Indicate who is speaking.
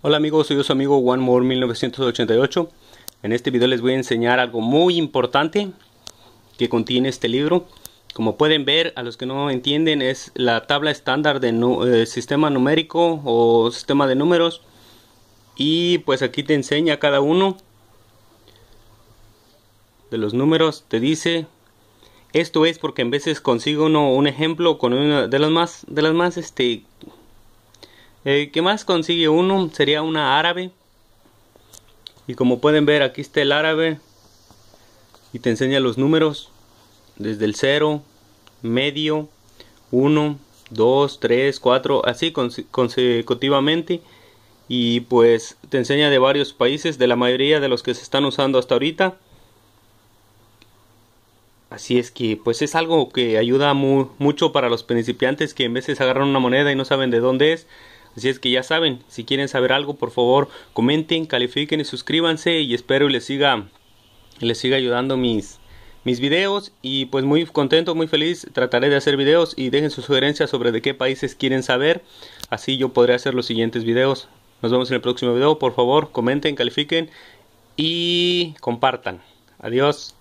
Speaker 1: Hola amigos, soy su amigo One More 1988. En este video les voy a enseñar algo muy importante que contiene este libro. Como pueden ver, a los que no entienden, es la tabla estándar de eh, sistema numérico o sistema de números. Y pues aquí te enseña cada uno de los números. Te dice, esto es porque en veces consigo uno un ejemplo con una de las más, de las más, este, eh, ¿Qué más consigue uno? Sería una árabe. Y como pueden ver, aquí está el árabe. Y te enseña los números. Desde el 0, medio, 1, 2, 3, 4, así consecutivamente. Y pues te enseña de varios países, de la mayoría de los que se están usando hasta ahorita. Así es que pues es algo que ayuda mucho para los principiantes que en veces agarran una moneda y no saben de dónde es. Así es que ya saben, si quieren saber algo, por favor, comenten, califiquen y suscríbanse y espero les siga les siga ayudando mis mis videos y pues muy contento, muy feliz, trataré de hacer videos y dejen sus sugerencias sobre de qué países quieren saber, así yo podré hacer los siguientes videos. Nos vemos en el próximo video, por favor, comenten, califiquen y compartan. Adiós.